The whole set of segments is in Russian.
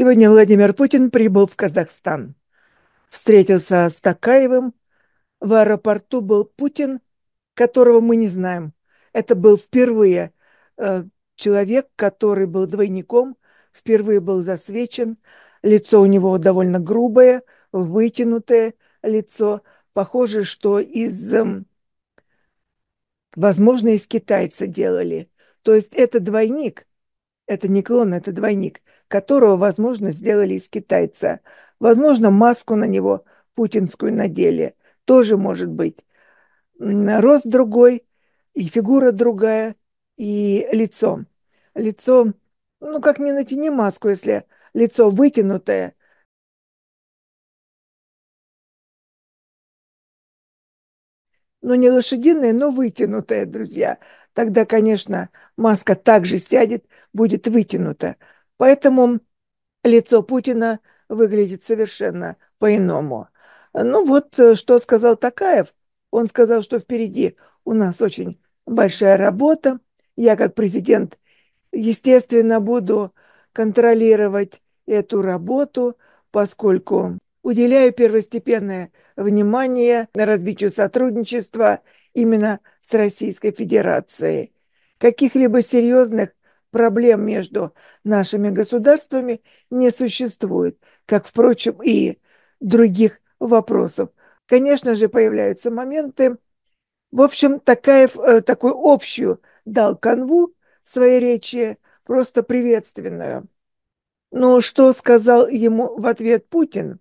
Сегодня Владимир Путин прибыл в Казахстан. Встретился с Такаевым. В аэропорту был Путин, которого мы не знаем. Это был впервые э, человек, который был двойником, впервые был засвечен. Лицо у него довольно грубое, вытянутое лицо. Похоже, что из, э, возможно, из китайца делали. То есть это двойник, это не клон, это двойник которого, возможно, сделали из китайца. Возможно, маску на него путинскую надели. Тоже может быть. Рост другой, и фигура другая, и лицо. Лицо, ну как не натяни маску, если лицо вытянутое ну, – но не лошадиная, но вытянутая, друзья. Тогда, конечно, маска также сядет, будет вытянута. Поэтому лицо Путина выглядит совершенно по-иному. Ну вот, э, что сказал Такаев. Он сказал, что впереди у нас очень большая работа. Я как президент, естественно, буду контролировать эту работу, поскольку уделяю первостепенное внимание на развитию сотрудничества именно с Российской Федерацией. Каких-либо серьезных проблем между нашими государствами не существует, как, впрочем, и других вопросов. Конечно же, появляются моменты. В общем, такая, э, такую общую дал канву своей речи, просто приветственную. Но что сказал ему в ответ Путин?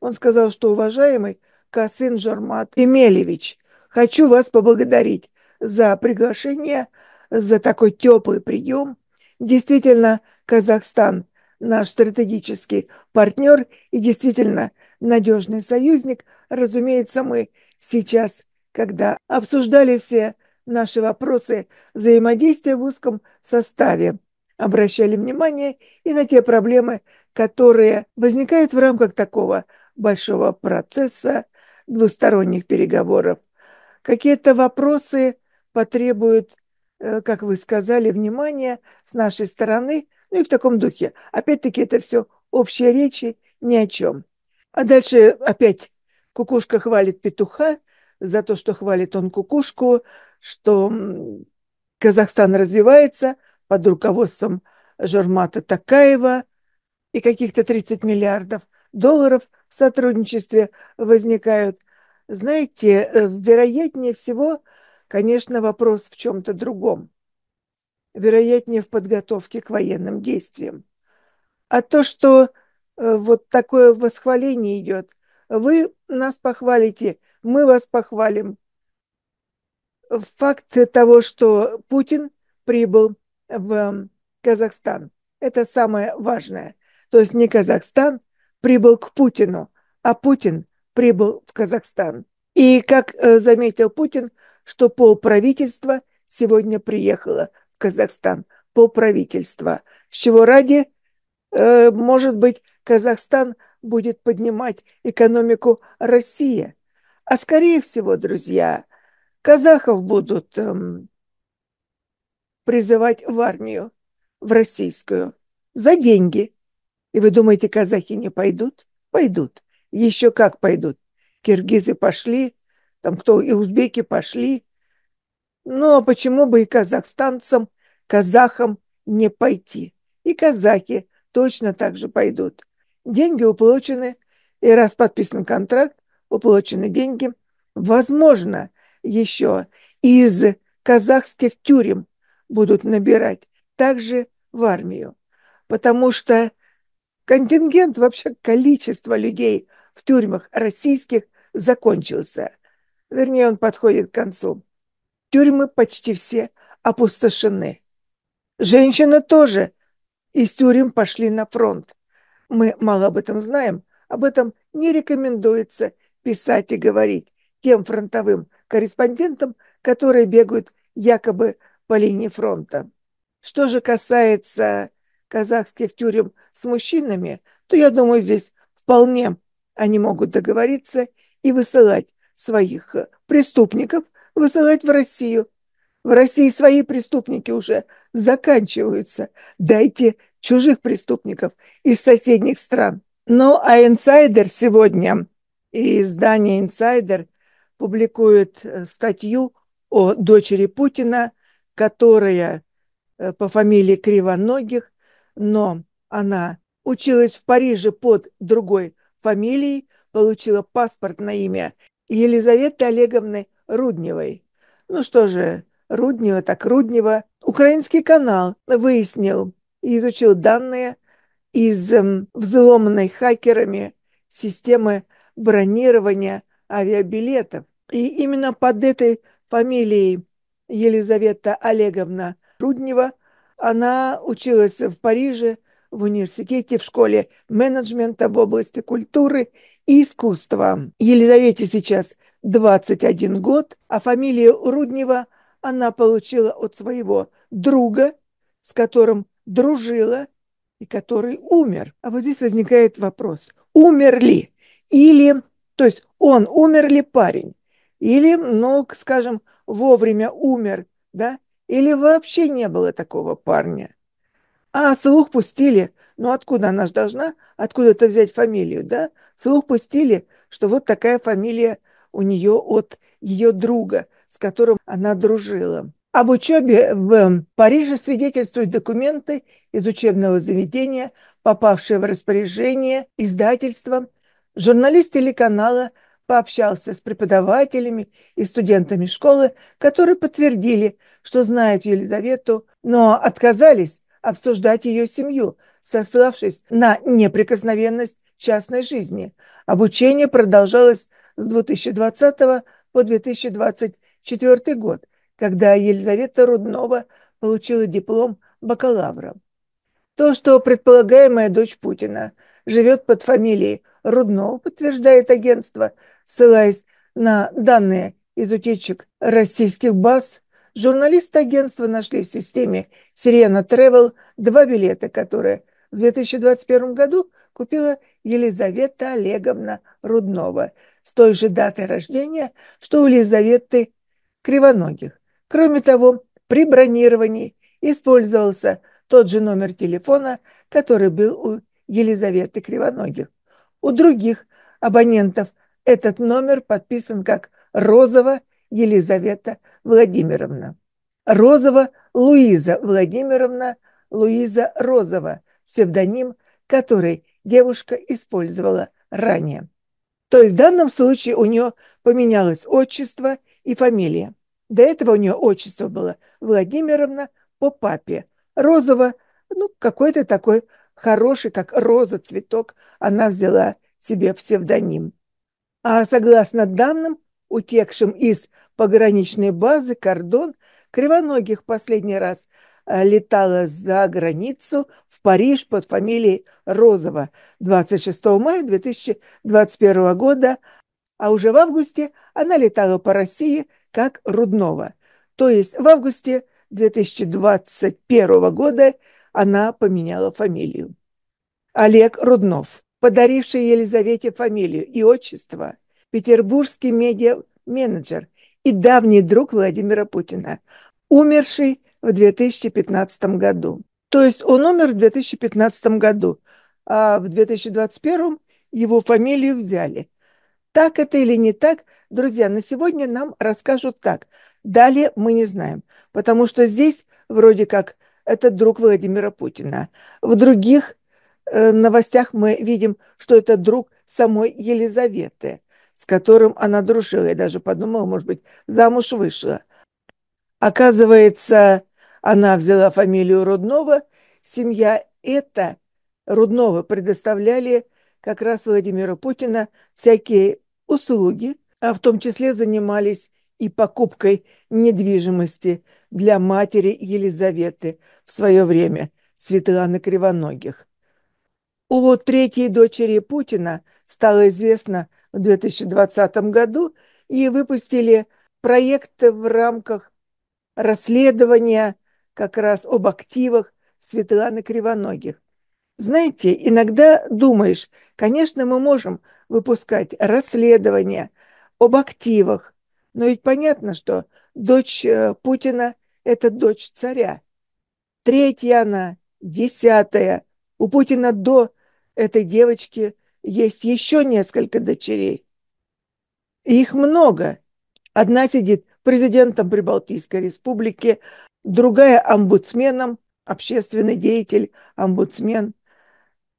Он сказал, что уважаемый Касын Жармат Емелевич, хочу вас поблагодарить за приглашение, за такой теплый прием – Действительно, Казахстан наш стратегический партнер и действительно надежный союзник. Разумеется, мы сейчас, когда обсуждали все наши вопросы взаимодействия в узком составе, обращали внимание и на те проблемы, которые возникают в рамках такого большого процесса двусторонних переговоров. Какие-то вопросы потребуют Э, как вы сказали, внимание с нашей стороны, ну и в таком духе. Опять-таки это все общие речи ни о чем. А дальше опять кукушка хвалит петуха за то, что хвалит он кукушку, что Казахстан развивается под руководством Журмата Такаева и каких-то 30 миллиардов долларов в сотрудничестве возникают. Знаете, э, вероятнее всего – Конечно, вопрос в чем-то другом. Вероятнее в подготовке к военным действиям. А то, что э, вот такое восхваление идет, вы нас похвалите, мы вас похвалим. Факт того, что Путин прибыл в эм, Казахстан, это самое важное. То есть не Казахстан прибыл к Путину, а Путин прибыл в Казахстан. И, как э, заметил Путин, что пол правительства сегодня приехало в Казахстан. пол правительства, С чего ради, э, может быть, Казахстан будет поднимать экономику России. А скорее всего, друзья, казахов будут эм, призывать в армию, в российскую, за деньги. И вы думаете, казахи не пойдут? Пойдут. Еще как пойдут. Киргизы пошли, там кто, и узбеки пошли. Ну, а почему бы и казахстанцам, казахам не пойти? И казахи точно так же пойдут. Деньги уплочены, и раз подписан контракт, уплочены деньги. Возможно, еще из казахских тюрем будут набирать также в армию, потому что контингент, вообще количество людей в тюрьмах российских закончился вернее, он подходит к концу. Тюрьмы почти все опустошены. Женщины тоже из тюрем пошли на фронт. Мы мало об этом знаем, об этом не рекомендуется писать и говорить тем фронтовым корреспондентам, которые бегают якобы по линии фронта. Что же касается казахских тюрем с мужчинами, то, я думаю, здесь вполне они могут договориться и высылать своих э, преступников высылать в Россию. В России свои преступники уже заканчиваются. Дайте чужих преступников из соседних стран. Ну, а «Инсайдер» сегодня и издание «Инсайдер» публикует э, статью о дочери Путина, которая э, по фамилии Кривоногих, но она училась в Париже под другой фамилией, получила паспорт на имя и Елизаветы Олеговны Рудневой. Ну что же, Руднева так Руднева. Украинский канал выяснил и изучил данные из эм, взломанной хакерами системы бронирования авиабилетов. И именно под этой фамилией Елизавета Олеговна Руднева она училась в Париже, в университете, в школе менеджмента в области культуры и искусства. Елизавете сейчас 21 год, а фамилию Руднева она получила от своего друга, с которым дружила и который умер. А вот здесь возникает вопрос, умер ли? Или, то есть он, умер ли парень? Или, ну, скажем, вовремя умер, да? Или вообще не было такого парня? А слух пустили – ну откуда она же должна откуда-то взять фамилию, да? Слух пустили, что вот такая фамилия у нее от ее друга, с которым она дружила. Об учебе в Париже свидетельствуют документы из учебного заведения, попавшие в распоряжение издательства. Журналист телеканала пообщался с преподавателями и студентами школы, которые подтвердили, что знают Елизавету, но отказались обсуждать ее семью, сославшись на неприкосновенность частной жизни. Обучение продолжалось с 2020 по 2024 год, когда Елизавета Руднова получила диплом бакалавра. То, что предполагаемая дочь Путина живет под фамилией Руднова, подтверждает агентство, ссылаясь на данные из утечек российских баз. Журналисты агентства нашли в системе «Сирена Тревел» два билета, которые в 2021 году купила Елизавета Олеговна Руднова с той же датой рождения, что у Елизаветы Кривоногих. Кроме того, при бронировании использовался тот же номер телефона, который был у Елизаветы Кривоногих. У других абонентов этот номер подписан как Розова Елизавета Владимировна. Розова Луиза Владимировна, Луиза Розова – псевдоним, который девушка использовала ранее. То есть в данном случае у нее поменялось отчество и фамилия. До этого у нее отчество было Владимировна по папе. Розова, ну, какой-то такой хороший, как роза, цветок, она взяла себе псевдоним. А согласно данным, утекшим из пограничной базы «Кордон», Кривоногих последний раз Э, летала за границу в Париж под фамилией Розова 26 мая 2021 года, а уже в августе она летала по России как Руднова. То есть в августе 2021 года она поменяла фамилию. Олег Руднов, подаривший Елизавете фамилию и отчество, петербургский медиа-менеджер и давний друг Владимира Путина, умерший в 2015 году. То есть он умер в 2015 году, а в 2021 его фамилию взяли. Так это или не так, друзья, на сегодня нам расскажут так. Далее мы не знаем, потому что здесь вроде как это друг Владимира Путина. В других э, новостях мы видим, что это друг самой Елизаветы, с которым она дружила. Я даже подумала, может быть, замуж вышла. Оказывается, она взяла фамилию Руднова. Семья эта Руднова предоставляли как раз Владимиру Путину всякие услуги, а в том числе занимались и покупкой недвижимости для матери Елизаветы в свое время, Светланы Кривоногих. О третьей дочери Путина стало известно в 2020 году и выпустили проект в рамках расследования как раз об активах Светланы Кривоногих. Знаете, иногда думаешь, конечно, мы можем выпускать расследования об активах, но ведь понятно, что дочь э, Путина – это дочь царя. Третья она, десятая. У Путина до этой девочки есть еще несколько дочерей. И их много. Одна сидит президентом Прибалтийской республики, другая омбудсменом, общественный деятель, омбудсмен,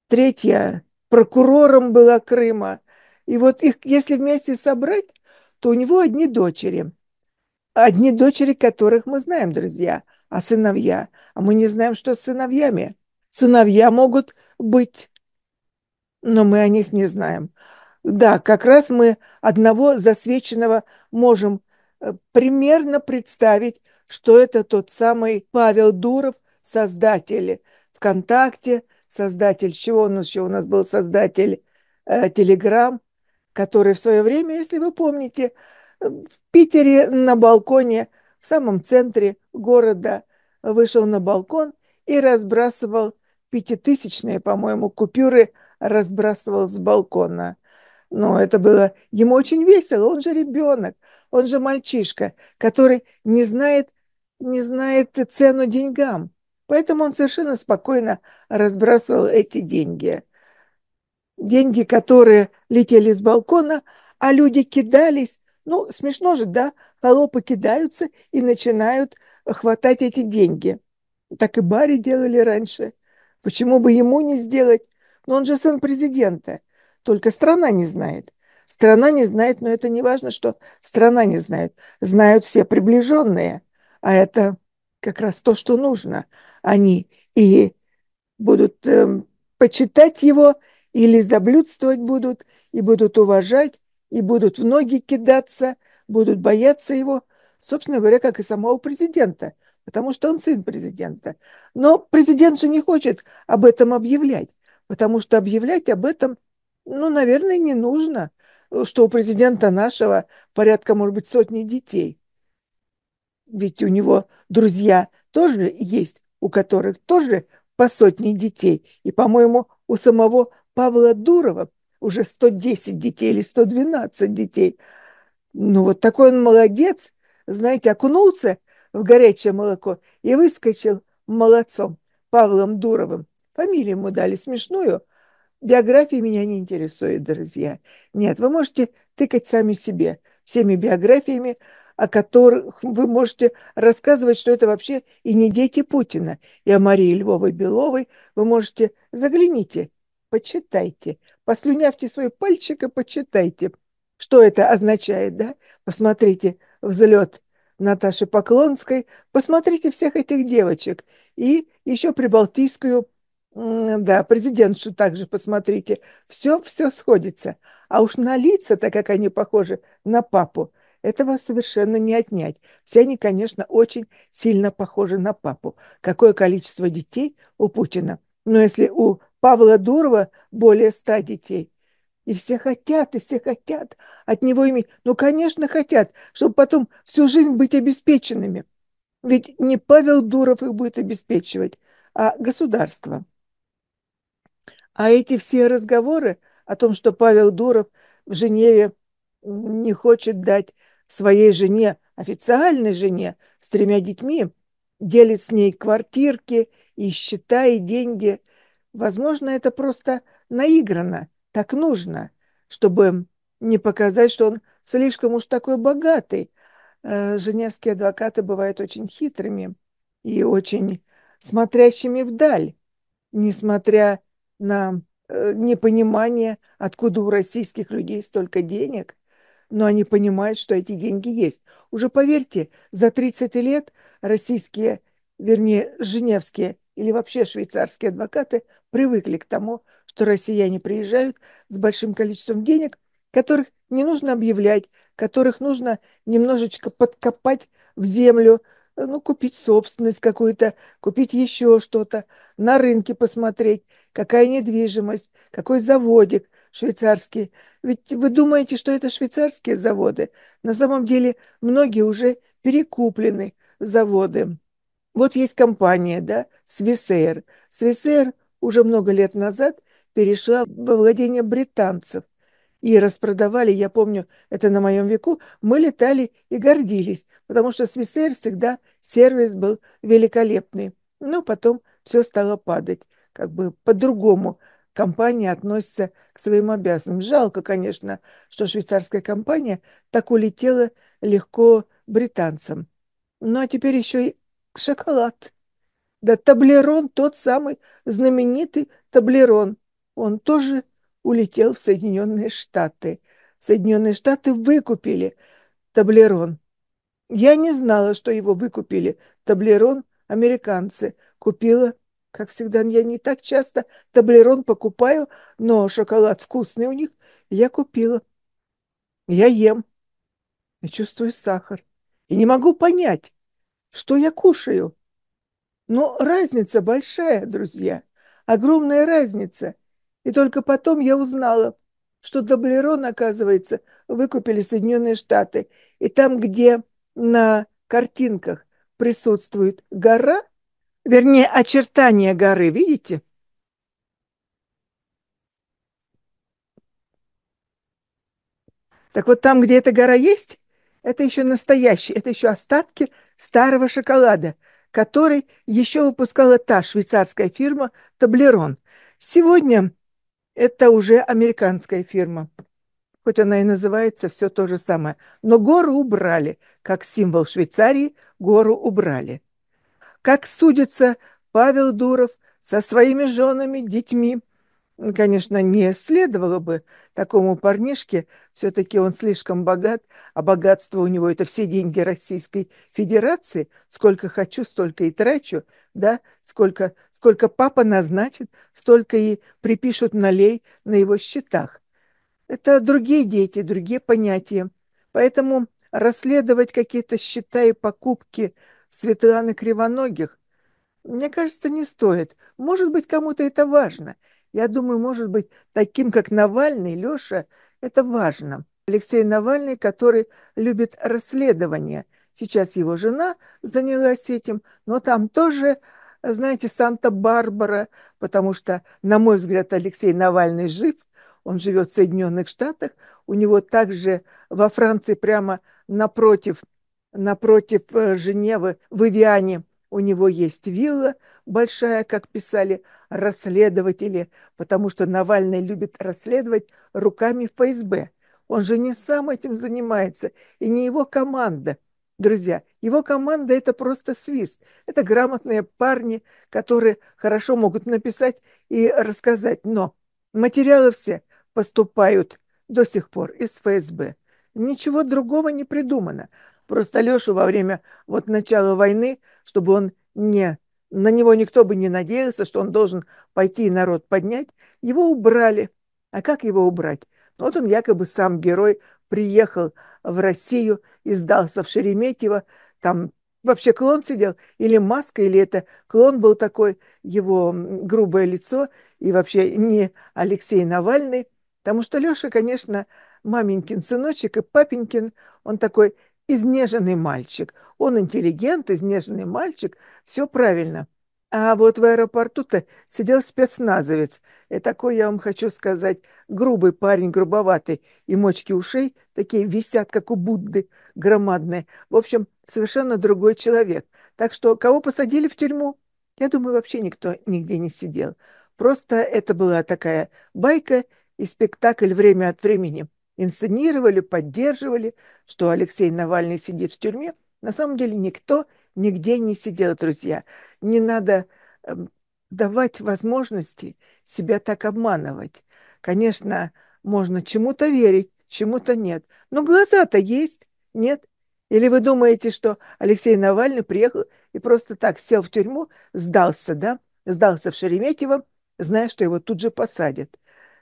третья прокурором была Крыма. И вот их, если вместе собрать, то у него одни дочери. Одни дочери, которых мы знаем, друзья, а сыновья. А мы не знаем, что с сыновьями. Сыновья могут быть, но мы о них не знаем. Да, как раз мы одного засвеченного можем э, примерно представить, что это тот самый Павел Дуров, создатель э, ВКонтакте, создатель чего он еще у нас был, создатель э, Телеграм, который в свое время, если вы помните, э, в Питере на балконе, в самом центре города, вышел на балкон и разбрасывал пятитысячные, по-моему, купюры разбрасывал с балкона. Но ну, это было ему очень весело. Он же ребенок, он же мальчишка, который не знает, не знает цену деньгам. Поэтому он совершенно спокойно разбрасывал эти деньги. Деньги, которые летели с балкона, а люди кидались. Ну, смешно же, да? Холопы кидаются и начинают хватать эти деньги. Так и Барри делали раньше. Почему бы ему не сделать? Но он же сын президента. Только страна не знает. Страна не знает, но это не важно, что страна не знает. Знают все приближенные – а это как раз то, что нужно. Они и будут э, почитать его, или заблюдствовать будут, и будут уважать, и будут в ноги кидаться, будут бояться его, собственно говоря, как и самого президента, потому что он сын президента. Но президент же не хочет об этом объявлять, потому что объявлять об этом, ну, наверное, не нужно, что у президента нашего порядка, может быть, сотни детей – ведь у него друзья тоже есть, у которых тоже по сотне детей. И, по-моему, у самого Павла Дурова уже 110 детей или 112 детей. Ну, вот такой он молодец, знаете, окунулся в горячее молоко и выскочил молодцом Павлом Дуровым. Фамилию ему дали смешную. Биографии меня не интересует, друзья. Нет, вы можете тыкать сами себе всеми биографиями, о которых вы можете рассказывать, что это вообще и не дети Путина. И о Марии Львовой Беловой вы можете загляните, почитайте, послюнявьте свой пальчик и почитайте, что это означает, да? Посмотрите взлет Наташи Поклонской, посмотрите всех этих девочек и еще прибалтийскую, да, президентшу также посмотрите. Все, все сходится. А уж на лица, так как они похожи на папу – этого совершенно не отнять. Все они, конечно, очень сильно похожи на папу. Какое количество детей у Путина? Но если у Павла Дурова более ста детей, и все хотят, и все хотят от него иметь. Ну, конечно, хотят, чтобы потом всю жизнь быть обеспеченными. Ведь не Павел Дуров их будет обеспечивать, а государство. А эти все разговоры о том, что Павел Дуров в Женеве не хочет дать своей жене, официальной жене с тремя детьми, делит с ней квартирки и счета, и деньги. Возможно, это просто наиграно, так нужно, чтобы не показать, что он слишком уж такой богатый. Э, женевские адвокаты бывают очень хитрыми и очень смотрящими вдаль, несмотря на э, непонимание, откуда у российских людей столько денег – но они понимают, что эти деньги есть. Уже поверьте, за 30 лет российские, вернее, женевские или вообще швейцарские адвокаты привыкли к тому, что россияне приезжают с большим количеством денег, которых не нужно объявлять, которых нужно немножечко подкопать в землю, ну, купить собственность какую-то, купить еще что-то, на рынке посмотреть, какая недвижимость, какой заводик, швейцарские. Ведь вы думаете, что это швейцарские заводы. На самом деле многие уже перекуплены заводы. Вот есть компания, да, Свисейр. Свисейр уже много лет назад перешла во владение британцев. И распродавали, я помню, это на моем веку, мы летали и гордились, потому что Свисейр всегда сервис был великолепный. Но потом все стало падать, как бы по-другому компания относится к своим обязанностям. Жалко, конечно, что швейцарская компания так улетела легко британцам. Ну а теперь еще и шоколад. Да Таблерон, тот самый знаменитый Таблерон, он тоже улетел в Соединенные Штаты. Соединенные Штаты выкупили Таблерон. Я не знала, что его выкупили. Таблерон американцы. Купила как всегда, я не так часто таблерон покупаю, но шоколад вкусный у них. Я купила. Я ем. И чувствую сахар. И не могу понять, что я кушаю. Но разница большая, друзья. Огромная разница. И только потом я узнала, что таблерон, оказывается, выкупили Соединенные Штаты. И там, где на картинках присутствует гора – вернее, очертания горы, видите? Так вот там, где эта гора есть, это еще настоящий, это еще остатки старого шоколада, который еще выпускала та швейцарская фирма Таблерон. Сегодня это уже американская фирма, хоть она и называется все то же самое. Но гору убрали, как символ Швейцарии гору убрали как судится Павел Дуров со своими женами, детьми. Ну, конечно, не следовало бы такому парнишке, все-таки он слишком богат, а богатство у него это все деньги Российской Федерации, сколько хочу, столько и трачу, да, сколько, сколько папа назначит, столько и припишут налей на его счетах. Это другие дети, другие понятия. Поэтому расследовать какие-то счета и покупки – Светланы Кривоногих, мне кажется, не стоит. Может быть, кому-то это важно. Я думаю, может быть, таким, как Навальный, Леша, это важно. Алексей Навальный, который любит расследование. Сейчас его жена занялась этим, но там тоже, знаете, Санта-Барбара, потому что, на мой взгляд, Алексей Навальный жив, он живет в Соединенных Штатах, у него также во Франции прямо напротив напротив э, Женевы в Ивиане. У него есть вилла большая, как писали расследователи, потому что Навальный любит расследовать руками ФСБ. Он же не сам этим занимается, и не его команда. Друзья, его команда – это просто свист. Это грамотные парни, которые хорошо могут написать и рассказать. Но материалы все поступают до сих пор из ФСБ. Ничего другого не придумано просто Лешу во время вот начала войны, чтобы он не на него никто бы не надеялся, что он должен пойти и народ поднять. Его убрали. А как его убрать? Ну, вот он якобы сам герой приехал в Россию и сдался в Шереметьево. Там вообще клон сидел, или маска, или это клон был такой, его грубое лицо, и вообще не Алексей Навальный. Потому что Леша, конечно, маменькин сыночек и папенькин, он такой изнеженный мальчик. Он интеллигент, изнеженный мальчик, все правильно. А вот в аэропорту-то сидел спецназовец. И такой, я вам хочу сказать, грубый парень, грубоватый. И мочки ушей такие висят, как у Будды, громадные. В общем, совершенно другой человек. Так что кого посадили в тюрьму? Я думаю, вообще никто нигде не сидел. Просто это была такая байка и спектакль время от времени – инсценировали, поддерживали, что Алексей Навальный сидит в тюрьме. На самом деле никто нигде не сидел, друзья. Не надо эм, давать возможности себя так обманывать. Конечно, можно чему-то верить, чему-то нет. Но глаза-то есть, нет? Или вы думаете, что Алексей Навальный приехал и просто так сел в тюрьму, сдался, да? Сдался в Шереметьево, зная, что его тут же посадят.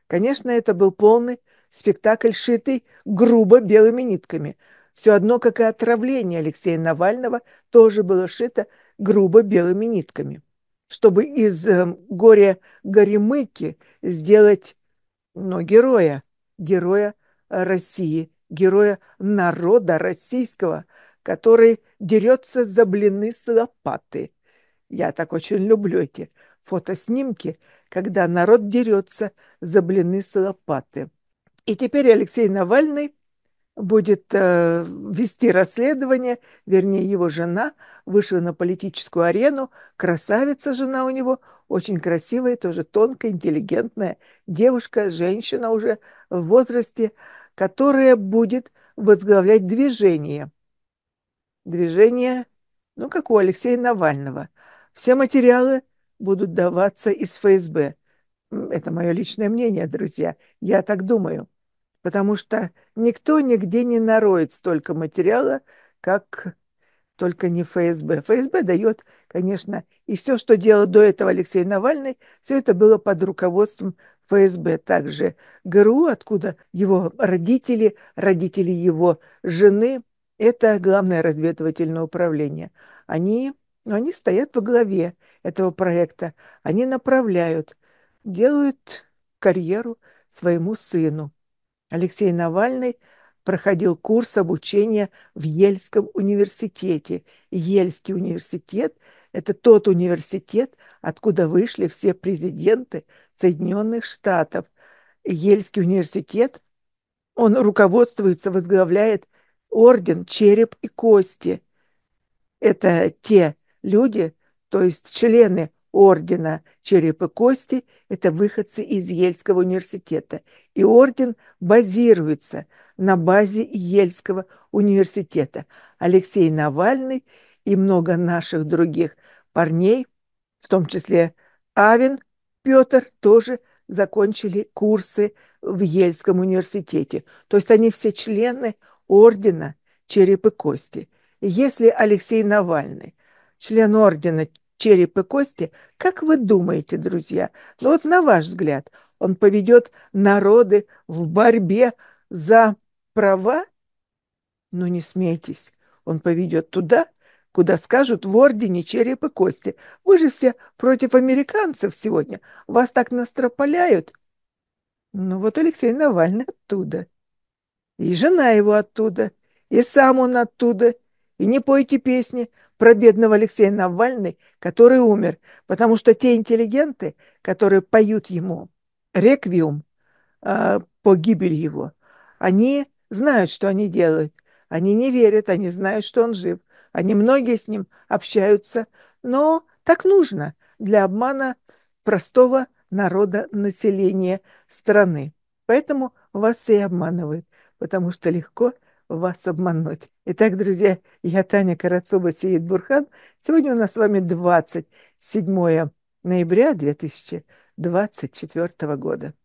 Конечно, это был полный Спектакль, шитый грубо белыми нитками. Все одно, как и отравление Алексея Навального, тоже было шито грубо белыми нитками. Чтобы из э, эм, горя-горемыки сделать, но ну, героя, героя России, героя народа российского, который дерется за блины с лопаты. Я так очень люблю эти фотоснимки, когда народ дерется за блины с лопаты. И теперь Алексей Навальный будет э, вести расследование, вернее, его жена вышла на политическую арену, красавица жена у него, очень красивая, тоже тонкая, интеллигентная девушка, женщина уже в возрасте, которая будет возглавлять движение. Движение, ну, как у Алексея Навального. Все материалы будут даваться из ФСБ. Это мое личное мнение, друзья. Я так думаю потому что никто нигде не нароет столько материала, как только не ФСБ. ФСБ дает, конечно, и все, что делал до этого Алексей Навальный, все это было под руководством ФСБ. Также ГРУ, откуда его родители, родители его жены, это главное разведывательное управление. Они, ну, они стоят во главе этого проекта, они направляют, делают карьеру своему сыну. Алексей Навальный проходил курс обучения в Ельском университете. Ельский университет – это тот университет, откуда вышли все президенты Соединенных Штатов. Ельский университет, он руководствуется, возглавляет орден «Череп и кости». Это те люди, то есть члены ордена «Череп и кости» — это выходцы из Ельского университета, и орден базируется на базе Ельского университета. Алексей Навальный и много наших других парней, в том числе Авин, Петр, тоже закончили курсы в Ельском университете. То есть они все члены ордена «Череп и кости». Если Алексей Навальный, член ордена череп и кости, как вы думаете, друзья, ну вот на ваш взгляд, он поведет народы в борьбе за права? Ну не смейтесь, он поведет туда, куда скажут в ордене череп и кости. Вы же все против американцев сегодня, вас так настропаляют. Ну вот Алексей Навальный оттуда, и жена его оттуда, и сам он оттуда, и не пойте песни, про бедного Алексея Навальный, который умер, потому что те интеллигенты, которые поют ему реквиум э, а, по гибели его, они знают, что они делают. Они не верят, они знают, что он жив. Они многие с ним общаются, но так нужно для обмана простого народа населения страны. Поэтому вас и обманывают, потому что легко вас обмануть. Итак, друзья, я Таня Карацова, Сеид Бурхан. Сегодня у нас с вами 27 ноября 2024 года.